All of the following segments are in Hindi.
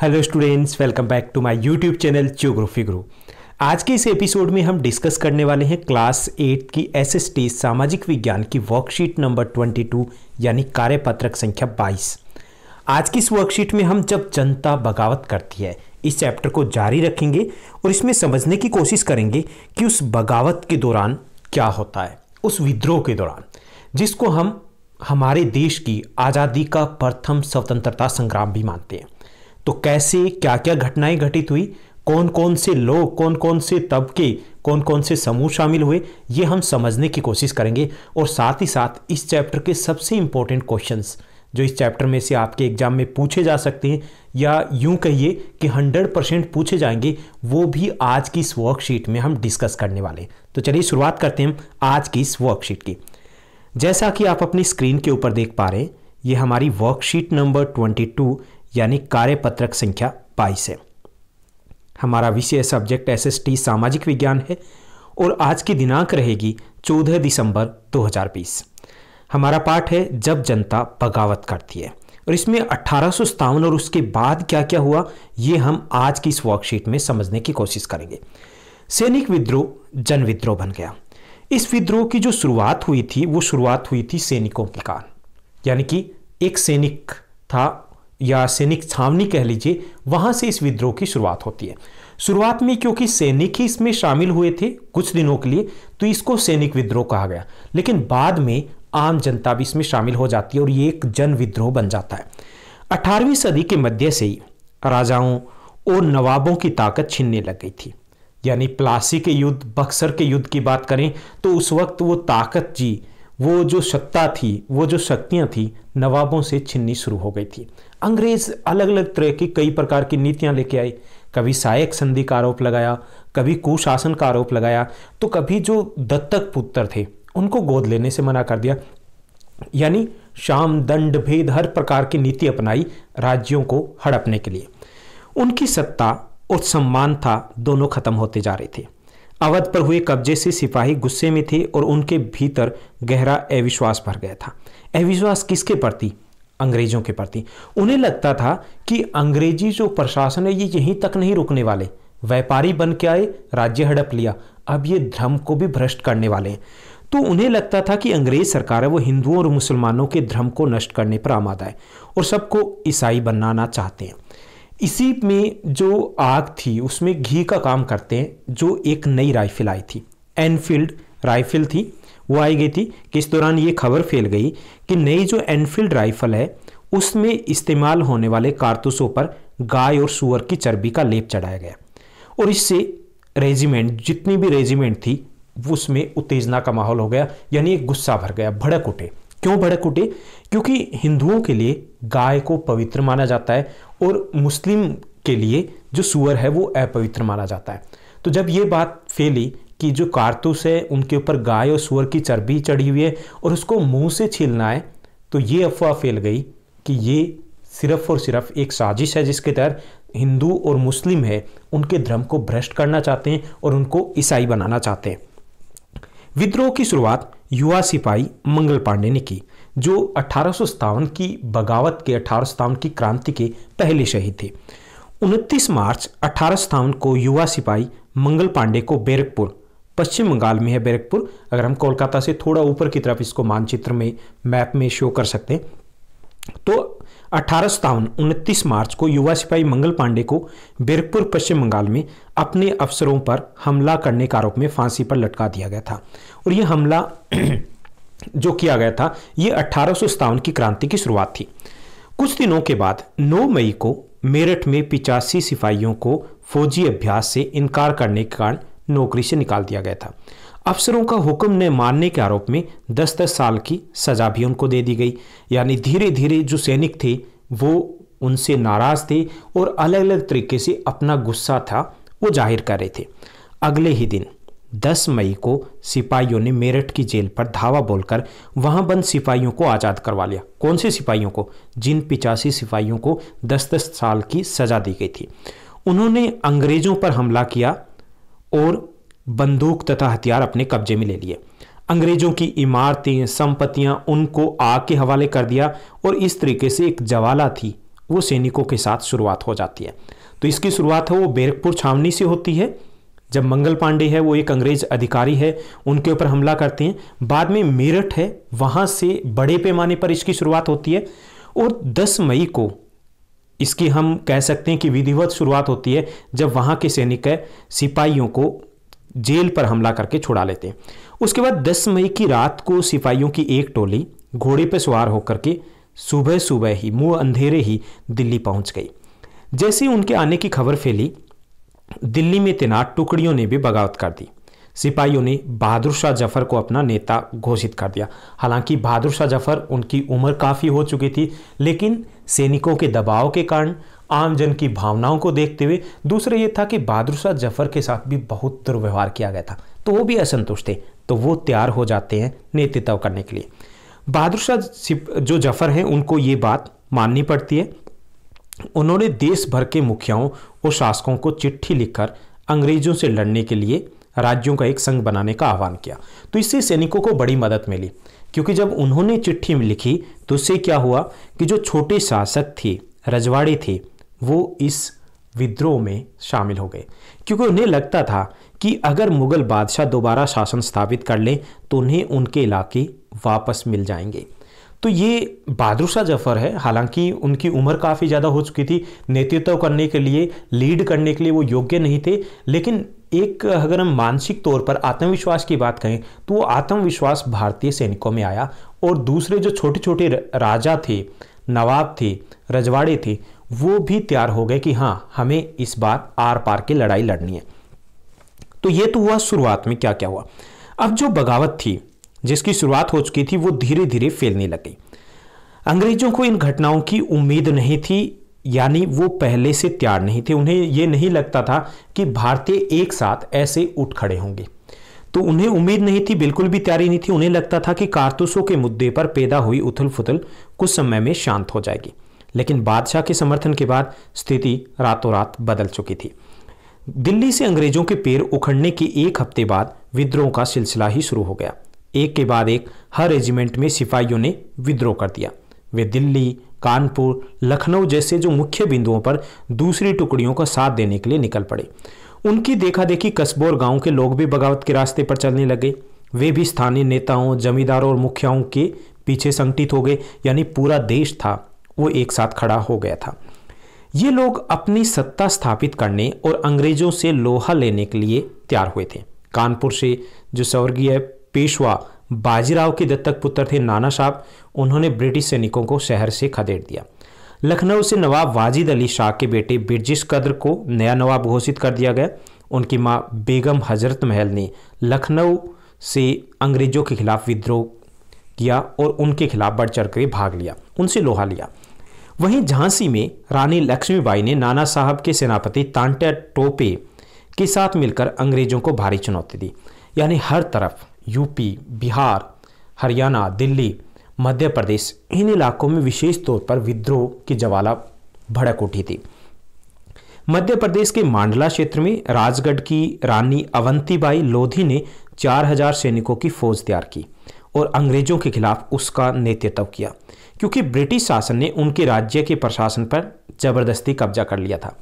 hello students welcome back to my YouTube channel geography Guru आज के इस एपिसोड में हम डिस्कस करने वाले हैं क्लास एट की एसएसटी सामाजिक विज्ञान की वर्कशीट नंबर 22 यानी कार्यपत्रक संख्या 22 आज की इस वर्कशीट में हम जब जनता बगावत करती है इस चैप्टर को जारी रखेंगे और इसमें समझने की कोशिश करेंगे कि उस बगावत के दौरान क्या होता है उस विद्रोह के दौरान जिसको हम हमारे देश की आज़ादी का प्रथम स्वतंत्रता संग्राम भी मानते हैं तो कैसे क्या क्या घटनाएं घटित हुई कौन कौन से लोग कौन कौन से तबके कौन कौन से समूह शामिल हुए ये हम समझने की कोशिश करेंगे और साथ ही साथ इस चैप्टर के सबसे इंपॉर्टेंट क्वेश्चंस जो इस चैप्टर में से आपके एग्जाम में पूछे जा सकते हैं या यूं कहिए कि 100 परसेंट पूछे जाएंगे वो भी आज की इस वर्कशीट में हम डिस्कस करने वाले हैं तो चलिए शुरुआत करते हैं आज की इस वर्कशीट की जैसा कि आप अपनी स्क्रीन के ऊपर देख पा रहे हैं ये हमारी वर्कशीट नंबर 22 यानी कार्यपत्रक संख्या बाईस है हमारा विषय सब्जेक्ट एसएसटी सामाजिक विज्ञान है और आज की दिनांक रहेगी 14 दिसंबर 2020 हमारा पाठ है जब जनता बगावत करती है और इसमें अट्ठारह और उसके बाद क्या क्या हुआ ये हम आज की इस वर्कशीट में समझने की कोशिश करेंगे सैनिक विद्रोह जन विद्रोह बन गया इस विद्रोह की जो शुरुआत हुई थी वो शुरुआत हुई थी सैनिकों के कारण यानी कि एक सैनिक था या सैनिक छावनी कह लीजिए वहां से इस विद्रोह की शुरुआत होती है शुरुआत में क्योंकि सैनिक ही इसमें शामिल हुए थे कुछ दिनों के लिए तो इसको सैनिक विद्रोह कहा गया लेकिन बाद में आम जनता भी इसमें शामिल हो जाती है और ये एक जन विद्रोह बन जाता है अठारहवीं सदी के मध्य से ही राजाओं और नवाबों की ताकत छीनने लग गई थी यानी प्लासी के युद्ध बक्सर के युद्ध की बात करें तो उस वक्त वो ताकत जी वो जो सत्ता थी वो जो शक्तियाँ थी नवाबों से छीननी शुरू हो गई थी अंग्रेज अलग अलग तरह की कई प्रकार की नीतियां लेके आई कभी सहायक संधि का आरोप लगाया कभी कुशासन का आरोप लगाया तो कभी जो दत्तक पुत्र थे उनको गोद लेने से मना कर दिया यानी शाम दंड भेद हर प्रकार की नीति अपनाई राज्यों को हड़पने के लिए उनकी सत्ता और सम्मान था दोनों खत्म होते जा रहे थे अवध पर हुए कब्जे से सिपाही गुस्से में थे और उनके भीतर गहरा अविश्वास भर गया था अविश्वास किसके प्रति अंग्रेज़ों के प्रति उन्हें लगता था कि अंग्रेजी जो प्रशासन है ये यहीं तक नहीं रुकने वाले व्यापारी बन के आए राज्य हड़प लिया अब ये धर्म को भी भ्रष्ट करने वाले हैं तो उन्हें लगता था कि अंग्रेज सरकार है वो हिंदुओं और मुसलमानों के धर्म को नष्ट करने पर आमादा है और सबको ईसाई बनाना चाहते हैं इसी में जो आग थी उसमें घी का काम करते हैं जो एक नई राइफल आई थी एनफील्ड राइफल थी वो आई गई थी कि इस दौरान ये खबर फैल गई कि नई जो एनफील्ड राइफल है उसमें इस्तेमाल होने वाले कारतूसों पर गाय और सुअर की चर्बी का लेप चढ़ाया गया और इससे रेजिमेंट जितनी भी रेजिमेंट थी उसमें उत्तेजना का माहौल हो गया यानी एक गुस्सा भर गया भड़क उठे क्यों भड़क उठे क्योंकि हिंदुओं के लिए गाय को पवित्र माना जाता है और मुस्लिम के लिए जो सुअर है वो अपवित्र माना जाता है तो जब ये बात फैली की जो कारतूस है उनके ऊपर गाय और सुअर की चर्बी चढ़ी हुई है और उसको मुंह से छीलना है तो ये अफवाह फैल गई कि ये सिर्फ और सिर्फ एक साजिश है जिसके तहत हिंदू और मुस्लिम है उनके धर्म को भ्रष्ट करना चाहते हैं और उनको ईसाई बनाना चाहते हैं विद्रोह की शुरुआत युवा सिपाही मंगल पांडे ने की जो अठारह की बगावत के अठारह की क्रांति के पहले शहीद थे 29 मार्च अठारह को युवा सिपाही मंगल पांडे को बैरकपुर पश्चिम बंगाल में है बैरकपुर अगर हम कोलकाता से थोड़ा ऊपर की तरफ इसको मानचित्र में मैप में शो कर सकते हैं तो अठारह सतावन उनतीस मार्च को युवा सिपाही मंगल पांडे को बैरकपुर पश्चिम बंगाल में अपने अफसरों पर हमला करने के आरोप में फांसी पर लटका दिया गया था और यह हमला जो किया गया था यह अठारह की क्रांति की शुरुआत थी कुछ दिनों के बाद 9 मई को मेरठ में पिचासी सिपाहियों को फौजी अभ्यास से इनकार करने के कारण नौकरी से निकाल दिया गया था अफसरों का हुक्म न मानने के आरोप में दस दस साल की सजा भी उनको दे दी गई यानी धीरे धीरे जो सैनिक थे वो उनसे नाराज थे और अलग अलग तरीके से अपना गुस्सा था वो जाहिर कर रहे थे अगले ही दिन 10 मई को सिपाहियों ने मेरठ की जेल पर धावा बोलकर वहां बंद सिपाहियों को आज़ाद करवा लिया कौन से सिपाहियों को जिन पिचासी सिपाहियों को 10-10 साल की सजा दी गई थी उन्होंने अंग्रेज़ों पर हमला किया और बंदूक तथा हथियार अपने कब्जे में ले लिए अंग्रेजों की इमारतें संपत्तियां उनको आग के हवाले कर दिया और इस तरीके से एक जवाला थी वो सैनिकों के साथ शुरुआत हो जाती है तो इसकी शुरुआत है वो बैरकपुर छावनी से होती है जब मंगल पांडे है वो एक अंग्रेज अधिकारी है उनके ऊपर हमला करते हैं बाद में मेरठ है वहाँ से बड़े पैमाने पर इसकी शुरुआत होती है और 10 मई को इसकी हम कह सकते हैं कि विधिवत शुरुआत होती है जब वहाँ के सैनिक सिपाहियों को जेल पर हमला करके छुड़ा लेते हैं उसके बाद 10 मई की रात को सिपाहियों की एक टोली घोड़े पर सवार होकर के सुबह सुबह ही मुँह अंधेरे ही दिल्ली पहुँच गई जैसे ही उनके आने की खबर फैली दिल्ली में तैनात टुकड़ियों ने भी बगावत कर दी सिपाहियों ने बहादुर शाह जफर को अपना नेता घोषित कर दिया हालांकि बहादुर शाह जफर उनकी उम्र काफ़ी हो चुकी थी लेकिन सैनिकों के दबाव के कारण आमजन की भावनाओं को देखते हुए दूसरे ये था कि बहादुर शाह जफर के साथ भी बहुत दुर्व्यवहार किया गया था तो वो भी असंतुष्ट थे तो वो तैयार हो जाते हैं नेतृत्व करने के लिए बहादुर शाह जो जफर हैं उनको ये बात माननी पड़ती है उन्होंने देश भर के मुखियाओं और शासकों को चिट्ठी लिखकर अंग्रेजों से लड़ने के लिए राज्यों का एक संघ बनाने का आह्वान किया तो इससे सैनिकों को बड़ी मदद मिली क्योंकि जब उन्होंने चिट्ठी लिखी तो उससे क्या हुआ कि जो छोटे शासक थे रजवाड़े थे वो इस विद्रोह में शामिल हो गए क्योंकि उन्हें लगता था कि अगर मुगल बादशाह दोबारा शासन स्थापित कर लें तो उन्हें उनके इलाके वापस मिल जाएंगे तो ये बहादुर शाह जफ़र है हालांकि उनकी उम्र काफ़ी ज़्यादा हो चुकी थी नेतृत्व करने के लिए लीड करने के लिए वो योग्य नहीं थे लेकिन एक अगर हम मानसिक तौर पर आत्मविश्वास की बात करें तो वो आत्मविश्वास भारतीय सैनिकों में आया और दूसरे जो छोटे छोटे राजा थे नवाब थे रजवाड़े थे वो भी तैयार हो गए कि हाँ हमें इस बार आर पार की लड़ाई लड़नी है तो ये तो हुआ शुरुआत में क्या क्या हुआ अब जो बगावत थी जिसकी शुरुआत हो चुकी थी वो धीरे धीरे फैलने लग गई अंग्रेजों को इन घटनाओं की उम्मीद नहीं थी यानी वो पहले से तैयार नहीं थे उन्हें ये नहीं लगता था कि भारतीय एक साथ ऐसे उठ खड़े होंगे तो उन्हें उम्मीद नहीं थी बिल्कुल भी तैयारी नहीं थी उन्हें लगता था कि कारतूसों के मुद्दे पर पैदा हुई उथल फुथल कुछ समय में शांत हो जाएगी लेकिन बादशाह के समर्थन के बाद स्थिति रातों रात बदल चुकी थी दिल्ली से अंग्रेजों के पैर उखड़ने के एक हफ्ते बाद विद्रोह का सिलसिला ही शुरू हो गया एक के बाद एक हर रेजिमेंट में सिपाहियों ने विद्रोह कर दिया वे दिल्ली कानपुर लखनऊ जैसे जो मुख्य बिंदुओं पर दूसरी टुकड़ियों का साथ देने के लिए निकल पड़े उनकी देखा देखी कस्बोर गांव के लोग भी बगावत के रास्ते पर चलने लगे वे भी स्थानीय नेताओं जमींदारों और मुखियाओं के पीछे संगठित हो गए यानी पूरा देश था वो एक साथ खड़ा हो गया था ये लोग अपनी सत्ता स्थापित करने और अंग्रेजों से लोहा लेने के लिए तैयार हुए थे कानपुर से जो स्वर्गीय पेशवा बाजीराव के दत्तक पुत्र थे नाना साहब उन्होंने ब्रिटिश सैनिकों को शहर से खदेड़ दिया लखनऊ से नवाब वाजिद अली शाह के बेटे ब्रिजिश कद्र को नया नवाब घोषित कर दिया गया उनकी माँ बेगम हजरत महल ने लखनऊ से अंग्रेजों के खिलाफ विद्रोह किया और उनके खिलाफ बढ़ चढ़ कर भाग लिया उनसे लोहा लिया वहीं झांसी में रानी लक्ष्मीबाई ने नाना साहब के सेनापति तांटा टोपे के साथ मिलकर अंग्रेजों को भारी चुनौती दी यानी हर तरफ यूपी बिहार हरियाणा दिल्ली मध्य प्रदेश इन इलाकों में विशेष तौर पर विद्रोह की ज्वाला भड़क उठी थी मध्य प्रदेश के मांडला क्षेत्र में राजगढ़ की रानी अवंतीबाई लोधी ने 4000 सैनिकों की फौज तैयार की और अंग्रेजों के खिलाफ उसका नेतृत्व किया क्योंकि ब्रिटिश शासन ने उनके राज्य के प्रशासन पर जबरदस्ती कब्जा कर लिया था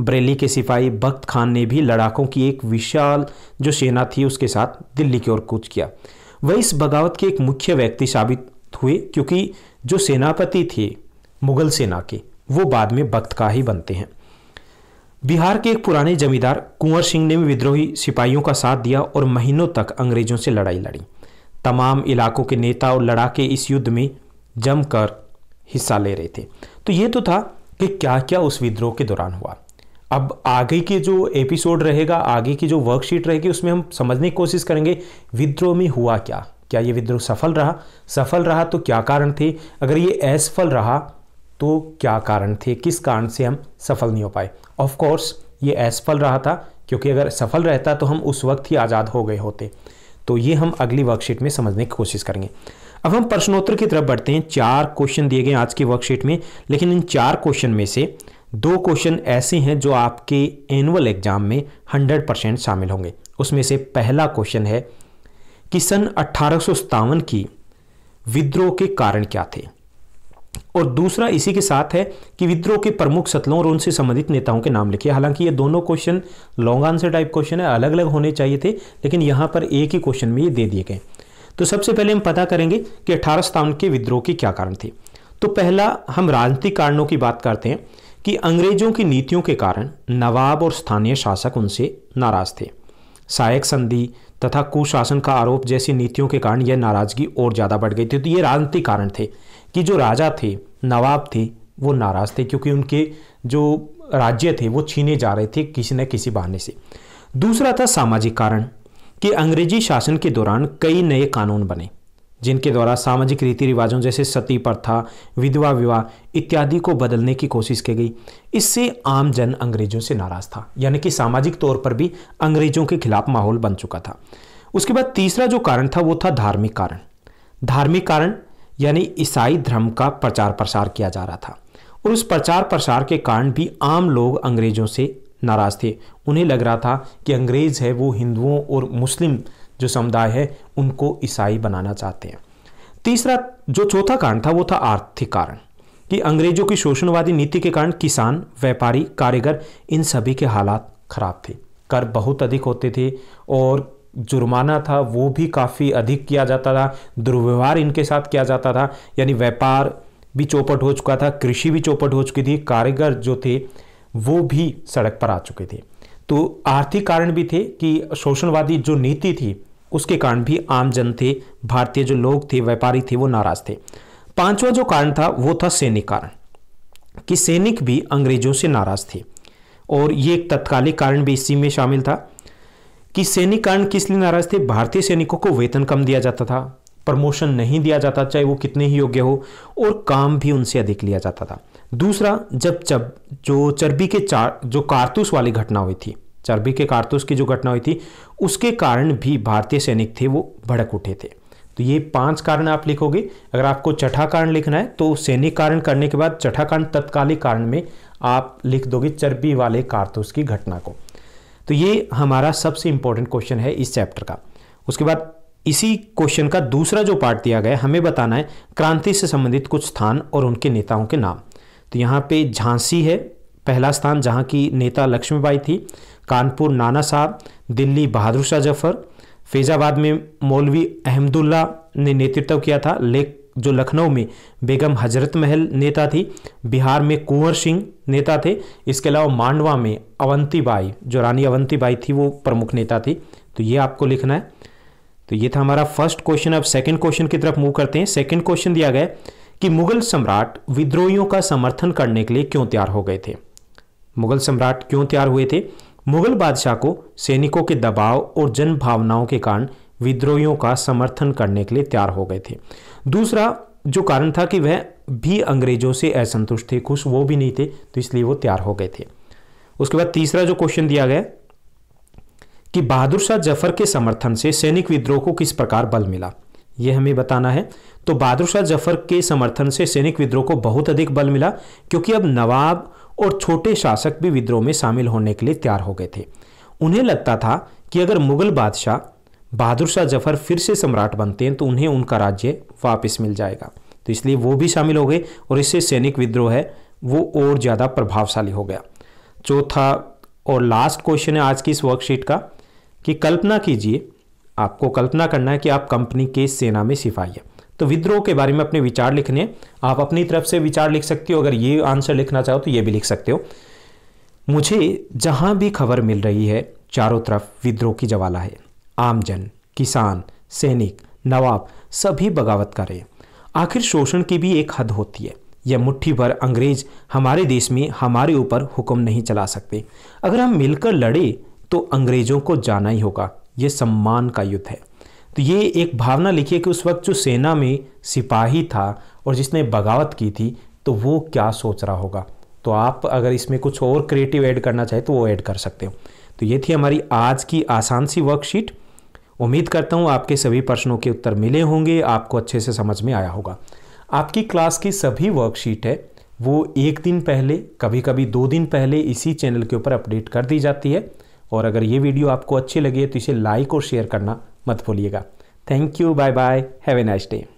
बरेली के सिपाही बख्त खान ने भी लड़ाकों की एक विशाल जो सेना थी उसके साथ दिल्ली की ओर कूच किया वह इस बगावत के एक मुख्य व्यक्ति साबित हुए क्योंकि जो सेनापति थे मुगल सेना के वो बाद में बख्त का ही बनते हैं बिहार के एक पुराने जमींदार कुंवर सिंह ने भी विद्रोही सिपाहियों का साथ दिया और महीनों तक अंग्रेजों से लड़ाई लड़ी तमाम इलाकों के नेता और लड़ाके इस युद्ध में जमकर हिस्सा ले रहे थे तो ये तो था कि क्या क्या उस विद्रोह के दौरान हुआ अब आगे के जो एपिसोड रहेगा आगे की जो वर्कशीट रहेगी उसमें हम समझने की कोशिश करेंगे विद्रोह में हुआ क्या क्या ये विद्रोह सफल रहा सफल रहा तो क्या कारण थे अगर ये असफल रहा तो क्या कारण थे किस कारण से हम सफल नहीं हो पाए ऑफ कोर्स ये असफल रहा था क्योंकि अगर सफल रहता तो हम उस वक्त ही आज़ाद हो गए होते तो ये हम अगली वर्कशीट में समझने की कोशिश करेंगे अब हम प्रश्नोत्तर की तरफ बढ़ते हैं चार क्वेश्चन दिए गए आज की वर्कशीट में लेकिन इन चार क्वेश्चन में से दो क्वेश्चन ऐसे हैं जो आपके एनुअल एग्जाम में 100 परसेंट शामिल होंगे उसमें से पहला क्वेश्चन है कि सन अट्ठारह की विद्रोह के कारण क्या थे और दूसरा इसी के साथ है कि विद्रोह के प्रमुख सतलों और उनसे संबंधित नेताओं के नाम लिखिए हालांकि ये दोनों question long answer type question है अलग अलग होने चाहिए थे लेकिन यहाँ पर एक ही क्वेश्चन में ये दे दिए गए तो सबसे पहले हम पता करेंगे कि अठारह के विद्रोह के क्या कारण थे तो पहला हम राजनीतिक कारणों की बात करते हैं कि अंग्रेजों की नीतियों के कारण नवाब और स्थानीय शासक उनसे नाराज थे सहायक संधि तथा कुशासन का आरोप जैसी नीतियों के कारण यह नाराजगी और ज़्यादा बढ़ गई थी तो ये राजनीतिक कारण थे कि जो राजा थे नवाब थे वो नाराज़ थे क्योंकि उनके जो राज्य थे वो छीने जा रहे थे किसी न किसी बहाने से दूसरा था सामाजिक कारण कि अंग्रेजी शासन के दौरान कई नए कानून बने जिनके द्वारा सामाजिक रीति रिवाजों जैसे सती प्रथा विधवा विवाह इत्यादि को बदलने की कोशिश की गई इससे आम जन अंग्रेजों से नाराज था यानी कि सामाजिक तौर पर भी अंग्रेजों के खिलाफ माहौल बन चुका था उसके बाद तीसरा जो कारण था वो था धार्मिक कारण धार्मिक कारण यानी ईसाई धर्म का प्रचार प्रसार किया जा रहा था और उस प्रचार प्रसार के कारण भी आम लोग अंग्रेजों से नाराज़ थे उन्हें लग रहा था कि अंग्रेज़ है वो हिंदुओं और मुस्लिम जो समुदाय है उनको ईसाई बनाना चाहते हैं तीसरा जो चौथा कारण था वो था आर्थिक कारण कि अंग्रेजों की शोषणवादी नीति के कारण किसान व्यापारी कारीगर इन सभी के हालात ख़राब थे कर बहुत अधिक होते थे और जुर्माना था वो भी काफ़ी अधिक किया जाता था दुर्व्यवहार इनके साथ किया जाता था यानी व्यापार भी चौपट हो चुका था कृषि भी चौपट हो चुकी थी कारीगर जो थे वो भी सड़क पर आ चुके थे तो आर्थिक कारण भी थे कि शोषणवादी जो नीति थी उसके कारण भी आम जन थे भारतीय जो लोग थे व्यापारी थे वो नाराज थे पांचवा जो कारण था वो था सैनिक कारण कि सैनिक भी अंग्रेजों से नाराज थे और ये एक तत्कालिक कारण भी इसी में शामिल था कि सैनिक कारण किस लिए नाराज थे भारतीय सैनिकों को वेतन कम दिया जाता था प्रमोशन नहीं दिया जाता चाहे वो कितने ही योग्य हो और काम भी उनसे अधिक लिया जाता था दूसरा जब जब जो चर्बी के चार जो कारतूस वाली घटना हुई थी चर्बी के कारतूस की जो घटना हुई थी उसके कारण भी भारतीय सैनिक थे वो भड़क उठे थे तो ये पांच कारण आप लिखोगे अगर आपको चठा कारण लिखना है तो सैनिक कारण करने के बाद चठा कारण तत्कालिक कारण में आप लिख दोगे चर्बी वाले कारतूस की घटना को तो ये हमारा सबसे इंपॉर्टेंट क्वेश्चन है इस चैप्टर का उसके बाद इसी क्वेश्चन का दूसरा जो पार्ट दिया गया हमें बताना है क्रांति से संबंधित कुछ स्थान और उनके नेताओं के नाम तो यहाँ पे झांसी है पहला स्थान जहाँ की नेता लक्ष्मीबाई थी कानपुर नाना साहब दिल्ली बहादुर शाह जफर फैज़ाबाद में मौलवी अहमदुल्ला ने नेतृत्व किया था लेक जो लखनऊ में बेगम हजरत महल नेता थी बिहार में कुंवर सिंह नेता थे इसके अलावा मांडवा में अवंतीबाई जो रानी अवंतीबाई थी वो प्रमुख नेता थी तो ये आपको लिखना है तो ये था हमारा फर्स्ट क्वेश्चन अब सेकंड क्वेश्चन की तरफ मूव करते हैं सेकंड क्वेश्चन दिया गया कि मुगल सम्राट विद्रोहियों का समर्थन करने के लिए क्यों तैयार हो गए थे मुगल सम्राट क्यों तैयार हुए थे मुगल बादशाह को सैनिकों के दबाव और जन भावनाओं के कारण विद्रोहियों का समर्थन करने के लिए तैयार हो गए थे दूसरा जो कारण था कि वह भी अंग्रेजों से असंतुष्ट थे खुश वो भी नहीं थे तो इसलिए वो तैयार हो गए थे उसके बाद तीसरा जो क्वेश्चन दिया गया कि बहादुर शाह जफर के समर्थन से सैनिक विद्रोह को किस प्रकार बल मिला ये हमें बताना है तो बहादुर शाह जफर के समर्थन से सैनिक विद्रोह को बहुत अधिक बल मिला क्योंकि अब नवाब और छोटे शासक भी विद्रोह में शामिल होने के लिए तैयार हो गए थे उन्हें लगता था कि अगर मुगल बादशाह बहादुर शाह जफर फिर से सम्राट बनते हैं तो उन्हें उनका राज्य वापस मिल जाएगा तो इसलिए वो भी शामिल हो गए और इससे सैनिक विद्रोह है वो और ज़्यादा प्रभावशाली हो गया चौथा और लास्ट क्वेश्चन है आज की इस वर्कशीट का कि कल्पना कीजिए आपको कल्पना करना है कि आप कंपनी के सेना में सिपाही है तो विद्रोह के बारे में अपने विचार लिखने आप अपनी तरफ से विचार लिख सकते हो अगर ये आंसर लिखना चाहो तो ये भी लिख सकते हो मुझे जहां भी खबर मिल रही है चारों तरफ विद्रोह की जवाला है आमजन किसान सैनिक नवाब सभी बगावत कर रहे हैं आखिर शोषण की भी एक हद होती है यह मुट्ठी भर अंग्रेज हमारे देश में हमारे ऊपर हुक्म नहीं चला सकते अगर हम मिलकर लड़े तो अंग्रेजों को जाना ही होगा ये सम्मान का युद्ध है तो ये एक भावना लिखी है कि उस वक्त जो सेना में सिपाही था और जिसने बगावत की थी तो वो क्या सोच रहा होगा तो आप अगर इसमें कुछ और क्रिएटिव ऐड करना चाहे तो वो ऐड कर सकते हो तो ये थी हमारी आज की आसान सी वर्कशीट उम्मीद करता हूँ आपके सभी प्रश्नों के उत्तर मिले होंगे आपको अच्छे से समझ में आया होगा आपकी क्लास की सभी वर्कशीट है वो एक दिन पहले कभी कभी दो दिन पहले इसी चैनल के ऊपर अपडेट कर दी जाती है और अगर ये वीडियो आपको अच्छी लगी है तो इसे लाइक और शेयर करना मत भूलिएगा thank you bye bye have a nice day